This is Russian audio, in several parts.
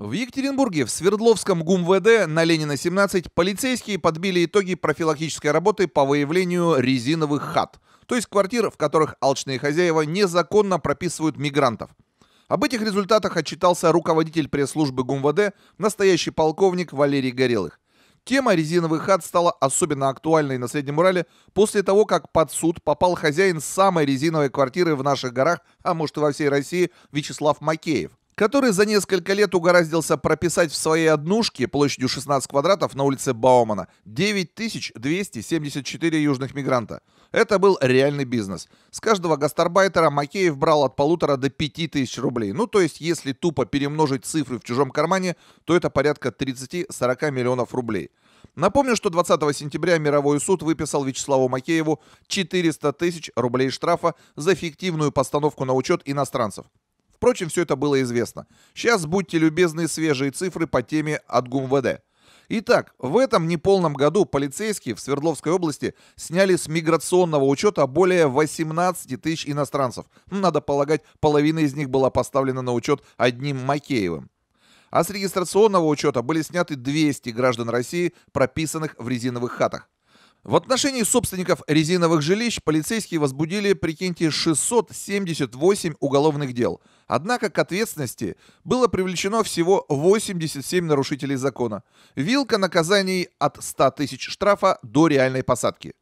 В Екатеринбурге в Свердловском ГУМВД на Ленина 17 полицейские подбили итоги профилактической работы по выявлению резиновых хат, то есть квартир, в которых алчные хозяева незаконно прописывают мигрантов. Об этих результатах отчитался руководитель пресс-службы ГУМВД, настоящий полковник Валерий Горелых. Тема резиновых хат стала особенно актуальной на Среднем Урале после того, как под суд попал хозяин самой резиновой квартиры в наших горах, а может и во всей России, Вячеслав Макеев который за несколько лет угораздился прописать в своей однушке площадью 16 квадратов на улице Баумана 9274 южных мигранта. Это был реальный бизнес. С каждого гастарбайтера Макеев брал от полутора до пяти тысяч рублей. Ну, то есть, если тупо перемножить цифры в чужом кармане, то это порядка 30-40 миллионов рублей. Напомню, что 20 сентября мировой суд выписал Вячеславу Макееву 400 тысяч рублей штрафа за фиктивную постановку на учет иностранцев. Впрочем, все это было известно. Сейчас будьте любезны свежие цифры по теме от ГУМВД. Итак, в этом неполном году полицейские в Свердловской области сняли с миграционного учета более 18 тысяч иностранцев. Надо полагать, половина из них была поставлена на учет одним Макеевым. А с регистрационного учета были сняты 200 граждан России, прописанных в резиновых хатах. В отношении собственников резиновых жилищ полицейские возбудили, прикиньте, 678 уголовных дел. Однако к ответственности было привлечено всего 87 нарушителей закона. Вилка наказаний от 100 тысяч штрафа до реальной посадки.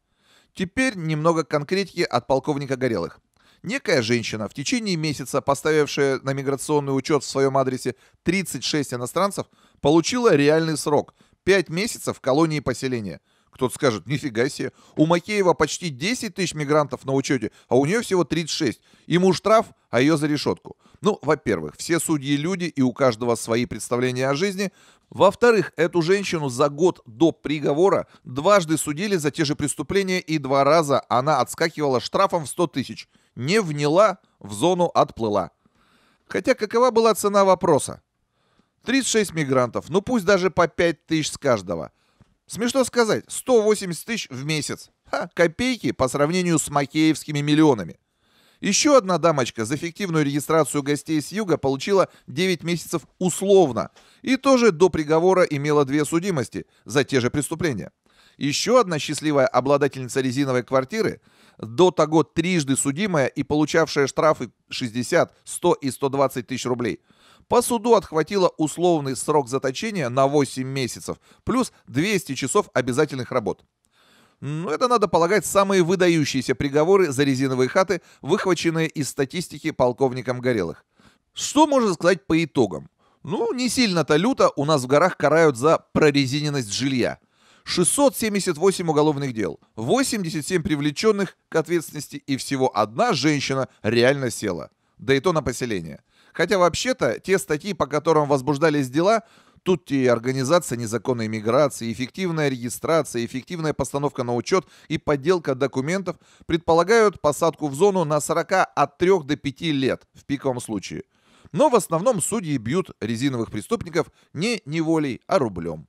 Теперь немного конкретики от полковника Горелых. Некая женщина, в течение месяца поставившая на миграционный учет в своем адресе 36 иностранцев, получила реальный срок – 5 месяцев в колонии поселения – кто-то скажет, нифига себе, у Макеева почти 10 тысяч мигрантов на учете, а у нее всего 36. Ему штраф, а ее за решетку. Ну, во-первых, все судьи люди и у каждого свои представления о жизни. Во-вторых, эту женщину за год до приговора дважды судили за те же преступления и два раза она отскакивала штрафом в 100 тысяч. Не вняла, в зону отплыла. Хотя какова была цена вопроса? 36 мигрантов, ну пусть даже по 5 тысяч с каждого – Смешно сказать, 180 тысяч в месяц. Ха, копейки по сравнению с макеевскими миллионами. Еще одна дамочка за фиктивную регистрацию гостей с юга получила 9 месяцев условно и тоже до приговора имела две судимости за те же преступления. Еще одна счастливая обладательница резиновой квартиры, до того трижды судимая и получавшая штрафы 60, 100 и 120 тысяч рублей – по суду отхватила условный срок заточения на 8 месяцев, плюс 200 часов обязательных работ. Но это, надо полагать, самые выдающиеся приговоры за резиновые хаты, выхваченные из статистики полковником Горелых. Что можно сказать по итогам? Ну, не сильно-то люто у нас в горах карают за прорезиненность жилья. 678 уголовных дел, 87 привлеченных к ответственности и всего одна женщина реально села. Да и то на поселение. Хотя вообще-то те статьи, по которым возбуждались дела, тут и организация незаконной миграции, эффективная регистрация, эффективная постановка на учет и подделка документов предполагают посадку в зону на 40 от 3 до 5 лет в пиковом случае. Но в основном судьи бьют резиновых преступников не неволей, а рублем.